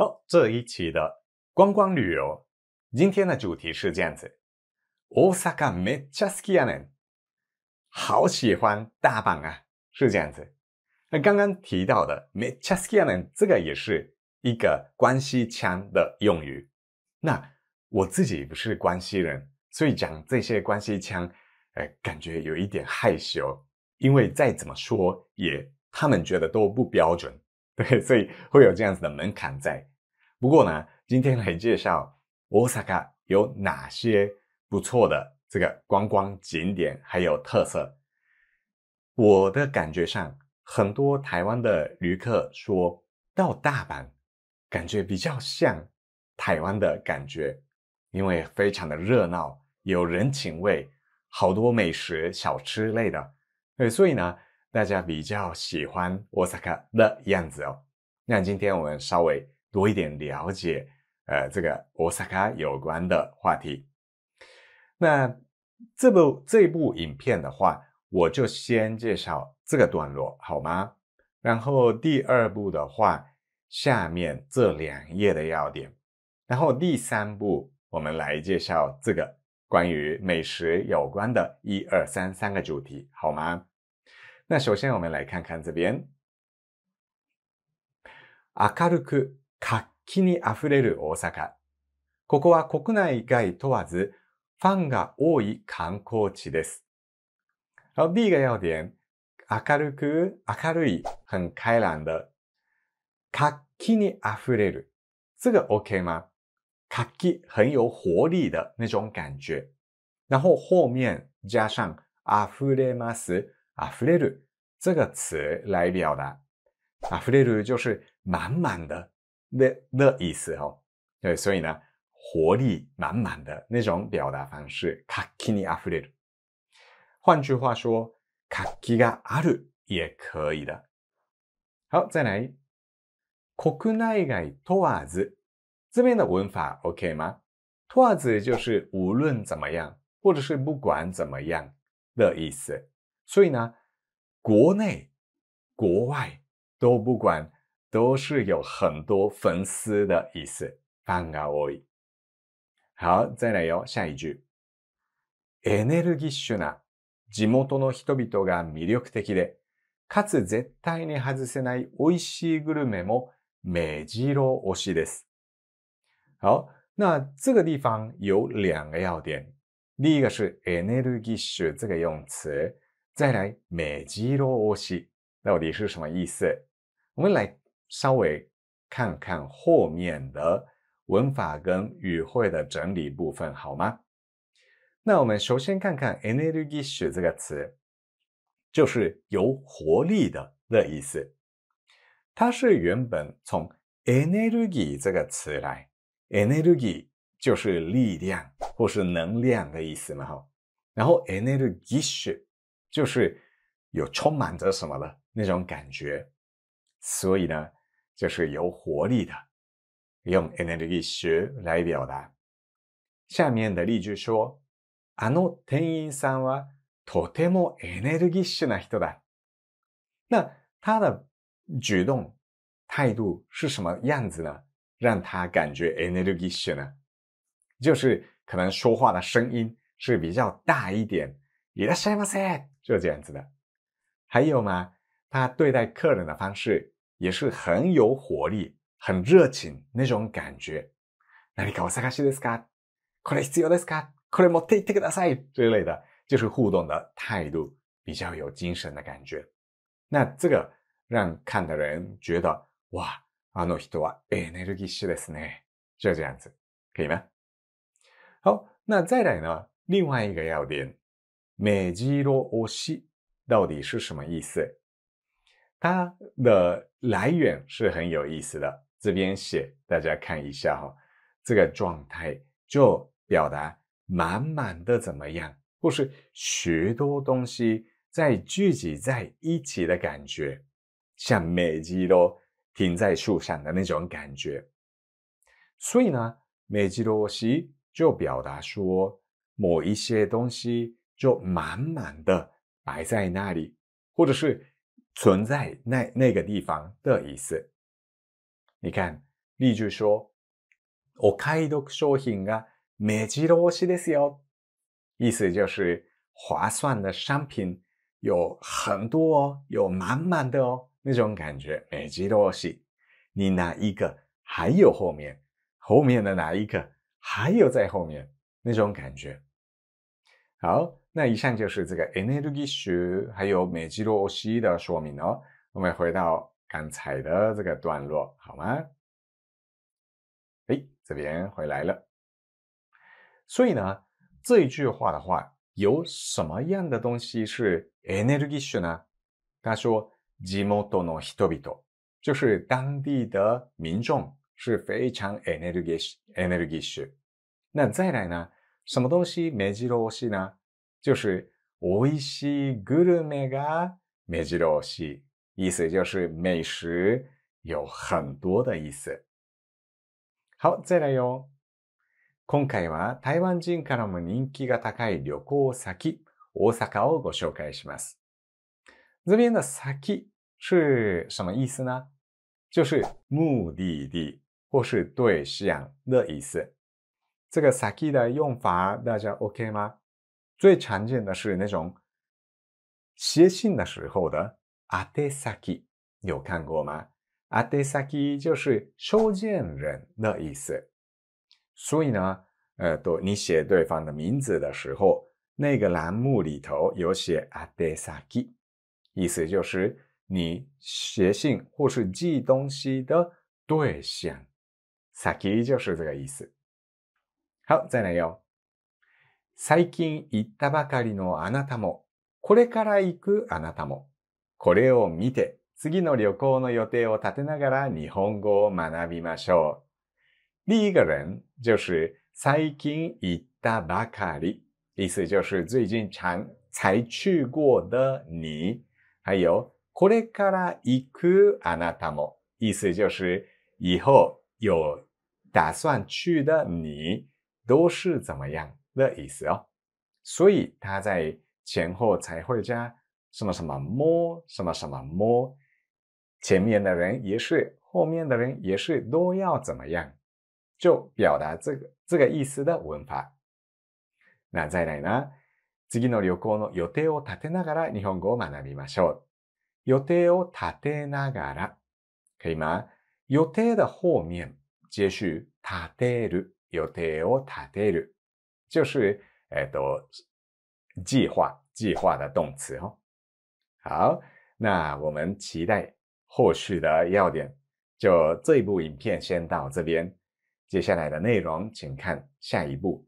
好，这一期的观光旅游，今天的主题是这样子。Osaka michasiken，好喜欢大阪啊，是这样子。那刚刚提到的 michasiken 这个也是一个关系腔的用语。那我自己不是关系人，所以讲这些关系腔，哎，感觉有一点害羞，因为再怎么说也他们觉得都不标准，对，所以会有这样子的门槛在。不过呢，今天来介绍 Osaka 有哪些不错的这个观光景点还有特色。我的感觉上，很多台湾的旅客说到大阪，感觉比较像台湾的感觉，因为非常的热闹，有人情味，好多美食小吃类的。对，所以呢，大家比较喜欢 Osaka 的样子哦。那今天我们稍微。多一点了解，呃，这个博萨卡有关的话题。那这部这部影片的话，我就先介绍这个段落，好吗？然后第二部的话，下面这两页的要点。然后第三部，我们来介绍这个关于美食有关的，一二三三个主题，好吗？那首先我们来看看这边，阿卡鲁克。活気に溢れる大阪。ここは国内外問わず、ファンが多い観光地です。然后第一个要点，明るく、明るい、很開朗的。活気に溢れる。这个 OK 吗？活気很有活力的那种感觉。然后后面加上溢れます、溢れる这个词来表达。溢れる就是满满的、那那意思哦，对，所以呢，活力满满的那种表达方式，卡ッキ阿弗れ换句话说，卡ッ嘎阿鲁也可以的。好，再来，国内外托わず，这边的文法 OK 吗？托わず就是无论怎么样，或者是不管怎么样的意思。所以呢，国内、国外都不管。都是有很多粉丝的意思。ファンが多い。好，再来哟。下一句，エネルギッシュな地元の人々が魅力的で、かつ絶対に外せない美味しいグルメも目白押しです。好，那这个地方有两个要点。第一个是エネルギッシュ这个用词，再来目白押し，到底是什么意思？我们来。稍微看看后面的文法跟语汇的整理部分好吗？那我们首先看看 e n e r g i s h 这个词，就是有活力的的意思。它是原本从 “energy” 这个词来，“energy” 就是力量或是能量的意思嘛，哈。然后 e n e r g i s h 就是有充满着什么的那种感觉，所以呢。就是有活力的，用 e n e r g y 学来表达。下面的例句说：“あの店員さんはとても energisch な人だ。”那他的举动态度是什么样子呢？让他感觉 e n e r g y 是呢？就是可能说话的声音是比较大一点。You know w 就这样子的。还有吗？他对待客人的方式。也是很有活力、很热情那种感觉，那你搞啥开心的？啥？快来一起有的卡，快来莫听这个大赛之类的，就是互动的态度比较有精神的感觉。那这个让看的人觉得哇，あの人はエネルギーッシュですね，就这样子，可以吗？好，那再来呢，另外一个要点，おでん、明治ロオシ到底是什么意思？它的来源是很有意思的，这边写，大家看一下哈，这个状态就表达满满的怎么样，或是许多东西在聚集在一起的感觉，像美吉罗停在树上的那种感觉。所以呢，美吉罗西就表达说，某一些东西就满满的摆在那里，或者是。存在那那个地方的意思。你看，例句说，お買い得商品がめっちしですよ。意思就是划算的商品有很多，哦，有满满的哦那种感觉。めっちし，你拿一个，还有后面，后面的哪一个，还有在后面那种感觉。好，那以上就是这个エネルギ g y 还有美肌ロ西シ的说明哦。我们回到刚才的这个段落，好吗？哎，这边回来了。所以呢，这一句话的话，有什么样的东西是エネルギ g y 呢？他说，地元の人々，就是当地的民众是非常エネルギーエネルギー学。那再来呢？什么东西目白押しな就是美味しいグルメが目白押し，意思就是美食有很多的意思。好，再来よ。今回は台湾人からも人気が高い旅行先、大阪をご紹介します。这边的“先”是什么意思呢？就是目的地或是对象的意思。这个 saki 的用法大家 OK 吗？最常见的是那种写信的时候的 saki，有看过吗？saki 就是收件人的意思。所以呢，呃，你写对方的名字的时候，那个栏目里头有写 saki，意思就是你写信或是寄东西的对象。saki 就是这个意思。好，再来よ。最近行ったばかりのあなたも、これから行くあなたも、これを見て次の旅行の予定を立てながら日本語を学びましょう。第一个人就是最近行ったばかり，意思就是最近常才去过的你。还有これから行くあなたも，意思就是以后有打算去的你。都是怎么样的意思哦。所以它在前后才会加什么什么么什么什么么，前面的人也是，后面的人也是，都要怎么样，就表达这个这个意思的文法。那再来呢？次の旅行の予定を立てながら日本語を学びましょう。予定を立てながら。可以吗？予定的后面接续立てる。予定を立てる，就是，诶，都计划计划的动词哦。好，那我们期待后续的要点。就这一部影片先到这边，接下来的内容请看下一部。